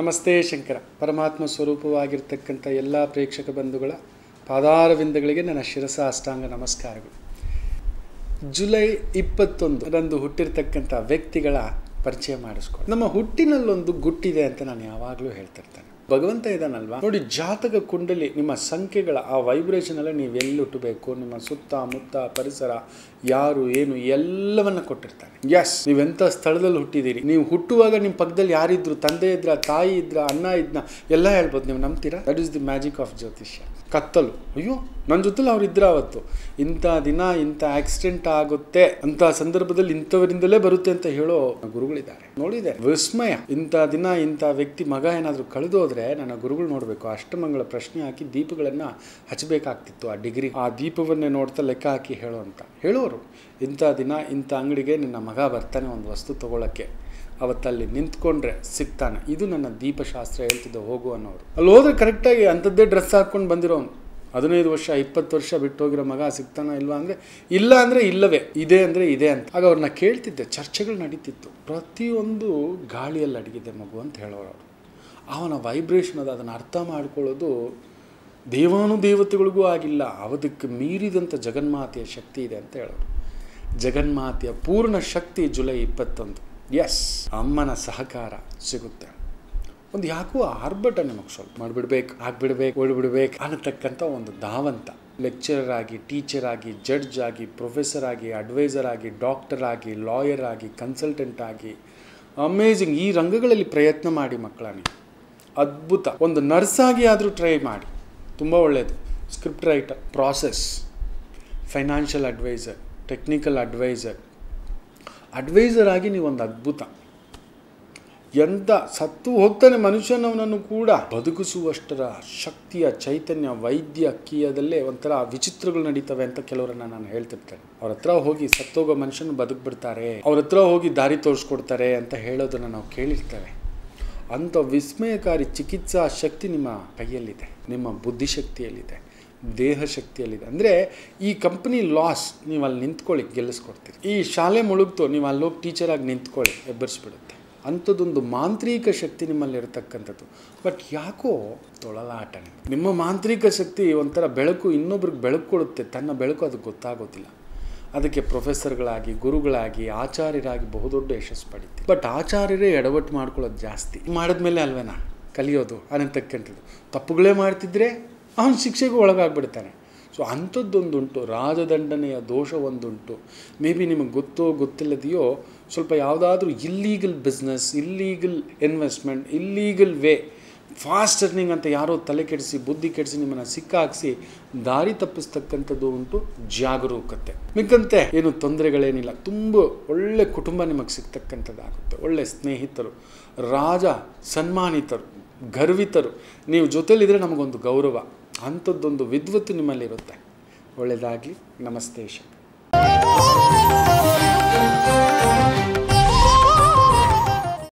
ನಮಸ್ತೆ ಶಂಕರ ಪರಮಾತ್ಮ ಸ್ವರೂಪವಾಗಿರ್ತಕ್ಕಂಥ ಎಲ್ಲ ಪ್ರೇಕ್ಷಕ ಬಂಧುಗಳ ಪಾದಾರವಿಂದಗಳಿಗೆ ನನ್ನ ಶಿರಸ ಅಷ್ಟಾಂಗ ನಮಸ್ಕಾರಗಳು ಜುಲೈ ಇಪ್ಪತ್ತೊಂದು ರಂದು ಹುಟ್ಟಿರ್ತಕ್ಕಂಥ ವ್ಯಕ್ತಿಗಳ ಪರಿಚಯ ಮಾಡಿಸ್ಕೊ ನಮ್ಮ ಹುಟ್ಟಿನಲ್ಲೊಂದು ಗುಟ್ಟಿದೆ ಅಂತ ನಾನು ಯಾವಾಗಲೂ ಹೇಳ್ತಿರ್ತೇನೆ ಭಗವಂತ ಇದಾನಲ್ವಾ ನೋಡಿ ಜಾತಕ ಕುಂಡಲಿ ನಿಮ್ಮ ಸಂಖ್ಯೆಗಳ ಆ ವೈಬ್ರೇಷನ್ ಎಲ್ಲ ನೀವು ಹುಟ್ಟಬೇಕು ನಿಮ್ಮ ಸುತ್ತ ಮುತ್ತ ಪರಿಸರ ಯಾರು ಏನು ಎಲ್ಲವನ್ನ ಕೊಟ್ಟಿರ್ತಾರೆ ಎಸ್ ನೀವೆಂಥ ಸ್ಥಳದಲ್ಲಿ ಹುಟ್ಟಿದ್ದೀರಿ ನೀವು ಹುಟ್ಟುವಾಗ ನಿಮ್ಮ ಪಕ್ಕದಲ್ಲಿ ಯಾರಿದ್ರು ತಂದೆ ಇದ್ರ ತಾಯಿ ಇದ್ರ ಅಣ್ಣ ಇದ್ನ ಎಲ್ಲ ಹೇಳ್ಬೋದು ನೀವು ನಂಬ್ತೀರಾ that is the magic of jyotishya ಕತ್ತಲು ಅಯ್ಯೋ ನನ್ನ ಜೊತೆಲಿ ಅವ್ರು ಇದ್ರ ಅವತ್ತು ಇಂಥ ದಿನ ಇಂಥ ಆಕ್ಸಿಡೆಂಟ್ ಆಗುತ್ತೆ ಅಂತ ಸಂದರ್ಭದಲ್ಲಿ ಇಂಥವರಿಂದಲೇ ಬರುತ್ತೆ ಅಂತ ಹೇಳೋ ಗುರುಗಳಿದ್ದಾರೆ ನೋಡಿದೆ ವಿಸ್ಮಯ ಇಂಥ ದಿನ ಇಂಥ ವ್ಯಕ್ತಿ ಮಗ ಏನಾದರೂ ಕಳೆದು ಹೋದರೆ ನನ್ನ ಗುರುಗಳು ನೋಡಬೇಕು ಅಷ್ಟಮಂಗಳ ಪ್ರಶ್ನೆ ಹಾಕಿ ದೀಪಗಳನ್ನು ಹಚ್ಚಬೇಕಾಗ್ತಿತ್ತು ಆ ಡಿಗ್ರಿ ಆ ದೀಪವನ್ನೇ ನೋಡ್ತಾ ಲೆಕ್ಕ ಹಾಕಿ ಹೇಳೋ ಅಂತ ಹೇಳೋರು ಇಂಥ ದಿನ ಇಂಥ ಅಂಗಡಿಗೆ ನಿನ್ನ ಮಗ ಬರ್ತಾನೆ ಒಂದು ವಸ್ತು ತೊಗೊಳಕ್ಕೆ ಅವತ್ತಲ್ಲಿ ನಿಂತ್ಕೊಂಡ್ರೆ ಸಿಗ್ತಾನೆ ಇದು ನನ್ನ ದೀಪಶಾಸ್ತ್ರ ಹೇಳ್ತಿದ್ದೆ ಹೋಗು ಅನ್ನೋರು ಅಲ್ಲಿ ಹೋದ್ರೆ ಕರೆಕ್ಟಾಗಿ ಅಂಥದ್ದೇ ಡ್ರೆಸ್ ಹಾಕ್ಕೊಂಡು ಬಂದಿರೋನು ಹದಿನೈದು ವರ್ಷ ಇಪ್ಪತ್ತು ವರ್ಷ ಬಿಟ್ಟು ಹೋಗಿರೋ ಮಗ ಸಿಗ್ತಾನ ಇಲ್ವಾ ಅಂದರೆ ಇಲ್ಲ ಅಂದರೆ ಇಲ್ಲವೇ ಇದೆ ಅಂದರೆ ಇದೆ ಅಂತ ಆಗ ಅವ್ರನ್ನ ಕೇಳ್ತಿದ್ದೆ ಚರ್ಚೆಗಳು ನಡೀತಿತ್ತು ಪ್ರತಿಯೊಂದು ಗಾಳಿಯಲ್ಲಿ ಅಡಗಿದೆ ಮಗು ಅಂತ ಹೇಳೋರು ಅವರು ಅವನ ವೈಬ್ರೇಷನ್ ಅದು ಅದನ್ನು ಅರ್ಥ ಮಾಡ್ಕೊಳ್ಳೋದು ದೇವಾನು ದೇವತೆಗಳಿಗೂ ಆಗಿಲ್ಲ ಅವಧಕ್ಕೆ ಮೀರಿದಂಥ ಜಗನ್ಮಾತೆಯ ಶಕ್ತಿ ಇದೆ ಅಂತ ಹೇಳೋರು ಜಗನ್ಮಾತೆಯ ಪೂರ್ಣ ಶಕ್ತಿ ಜುಲೈ ಇಪ್ಪತ್ತೊಂದು ಎಸ್ ಅಮ್ಮನ ಸಹಕಾರ ಸಿಗುತ್ತೆ ಒಂದು ಯಾಕೋ ಆರ್ಬಟ ನಮಗೆ ಸ್ವಲ್ಪ ಮಾಡಿಬಿಡ್ಬೇಕು ಆಗ್ಬಿಡ್ಬೇಕು ಓಡಿಬಿಡ್ಬೇಕು ಅನ್ನತಕ್ಕಂಥ ಒಂದು ಧಾವಂತ ಲೆಕ್ಚರರ್ ಆಗಿ ಟೀಚರ್ ಆಗಿ ಜಡ್ಜ್ ಆಗಿ ಪ್ರೊಫೆಸರ್ ಆಗಿ ಅಡ್ವೈಸರ್ ಆಗಿ ಡಾಕ್ಟರ್ ಆಗಿ ಲಾಯರ್ ಆಗಿ ಕನ್ಸಲ್ಟೆಂಟ್ ಆಗಿ ಅಮೇಝಿಂಗ್ ಈ ರಂಗಗಳಲ್ಲಿ ಪ್ರಯತ್ನ ಮಾಡಿ ಮಕ್ಕಳನ್ನು ಅದ್ಭುತ ಒಂದು ನರ್ಸಾಗಿ ಆದರೂ ಟ್ರೈ ಮಾಡಿ ತುಂಬ ಒಳ್ಳೆಯದು script writer process financial advisor technical advisor advisor ಆಗಿ ನೀವೊಂದು ಅದ್ಭುತ ಎಂಥ ಸತ್ತು ಹೋಗ್ತಾನೆ ಮನುಷ್ಯನವನನ್ನು ಕೂಡ ಬದುಕಿಸುವಷ್ಟರ ಶಕ್ತಿಯ ಚೈತನ್ಯ ವೈದ್ಯಕೀಯದಲ್ಲೇ ಒಂಥರ ವಿಚಿತ್ರಗಳು ನಡೀತವೆ ಅಂತ ಕೆಲವರನ್ನು ನಾನು ಹೇಳ್ತಿರ್ತೇನೆ ಅವ್ರ ಹತ್ರ ಹೋಗಿ ಸತ್ತೋಗೋ ಮನುಷ್ಯನ ಬದುಕ್ಬಿಡ್ತಾರೆ ಅವ್ರ ಹತ್ರ ಹೋಗಿ ದಾರಿ ತೋರಿಸ್ಕೊಡ್ತಾರೆ ಅಂತ ಹೇಳೋದನ್ನು ನಾವು ಕೇಳಿರ್ತೇವೆ ಅಂಥ ವಿಸ್ಮಯಕಾರಿ ಚಿಕಿತ್ಸಾ ಶಕ್ತಿ ನಿಮ್ಮ ಕೈಯಲ್ಲಿದೆ ನಿಮ್ಮ ಬುದ್ಧಿಶಕ್ತಿಯಲ್ಲಿದೆ ದೇಹ ಶಕ್ತಿಯಲ್ಲಿದೆ ಅಂದರೆ ಈ ಕಂಪ್ನಿ ಲಾಸ್ ನೀವು ಅಲ್ಲಿ ನಿಂತ್ಕೊಳ್ಳಿ ಗೆಲ್ಲಿಸ್ಕೊಡ್ತೀರಿ ಈ ಶಾಲೆ ಮುಳುಗ್ತು ನೀವು ಅಲ್ಲಿ ಹೋಗಿ ಟೀಚರಾಗಿ ನಿಂತ್ಕೊಳ್ಳಿ ಎಬ್ಬರಿಸ್ಬಿಡುತ್ತೆ ಅಂಥದ್ದೊಂದು ಮಾಂತ್ರಿಕ ಶಕ್ತಿ ನಿಮ್ಮಲ್ಲಿ ಬಟ್ ಯಾಕೋ ತೊಳಲಾಟ ನಿಮ್ಮ ಮಾಂತ್ರಿಕ ಶಕ್ತಿ ಒಂಥರ ಬೆಳಕು ಇನ್ನೊಬ್ರಿಗೆ ಬೆಳಕು ಕೊಡುತ್ತೆ ತನ್ನ ಬೆಳಕು ಅದು ಗೊತ್ತಾಗೋದಿಲ್ಲ ಅದಕ್ಕೆ ಪ್ರೊಫೆಸರ್ಗಳಾಗಿ ಗುರುಗಳಾಗಿ ಆಚಾರ್ಯರಾಗಿ ಬಹುದೊಡ್ಡ ಯಶಸ್ಸು ಪಡಿತೀವಿ ಬಟ್ ಆಚಾರ್ಯರೇ ಎಡವಟ್ಟು ಮಾಡ್ಕೊಳ್ಳೋದು ಜಾಸ್ತಿ ಮಾಡಿದ್ಮೇಲೆ ಅಲ್ವೇನಾ ಕಲಿಯೋದು ಅನಂತಕ್ಕಂಥದ್ದು ತಪ್ಪುಗಳೇ ಮಾಡ್ತಿದ್ರೆ ಅವನು ಶಿಕ್ಷೆಗೂ ಒಳಗಾಗ್ಬಿಡ್ತಾನೆ ಸೊ ಅಂಥದ್ದೊಂದುಂಟು ರಾಜದಂಡನೆಯ ದೋಷ ಒಂದುಂಟು ಮೇ ಬಿ ನಿಮಗೆ ಗೊತ್ತೋ ಗೊತ್ತಿಲ್ಲದೆಯೋ ಸ್ವಲ್ಪ ಯಾವುದಾದ್ರೂ illegal business illegal investment illegal way fast earning ಅಂತ ಯಾರೋ ತಲೆ ಕೆಡಿಸಿ ಬುದ್ಧಿ ಕೆಡಿಸಿ ನಿಮ್ಮನ್ನು ಸಿಕ್ಕಾಕ್ಸಿ ದಾರಿ ತಪ್ಪಿಸ್ತಕ್ಕಂಥದ್ದು ಉಂಟು ಜಾಗರೂಕತೆ ಮಿಕ್ಕಂತೆ ಏನು ತೊಂದರೆಗಳೇನಿಲ್ಲ ತುಂಬ ಒಳ್ಳೆ ಕುಟುಂಬ ನಿಮಗೆ ಸಿಗ್ತಕ್ಕಂಥದ್ದಾಗುತ್ತೆ ಒಳ್ಳೆ ಸ್ನೇಹಿತರು ರಾಜ ಸನ್ಮಾನಿತರು ಗರ್ವಿತರು ನೀವು ಜೊತೆಯಲ್ಲಿದ್ದರೆ ನಮಗೊಂದು ಗೌರವ ಅಂಥದ್ದೊಂದು ವಿದ್ವತ್ತು ನಿಮ್ಮಲ್ಲಿರುತ್ತೆ ಒಳ್ಳೆಯದಾಗಲಿ ನಮಸ್ತೆ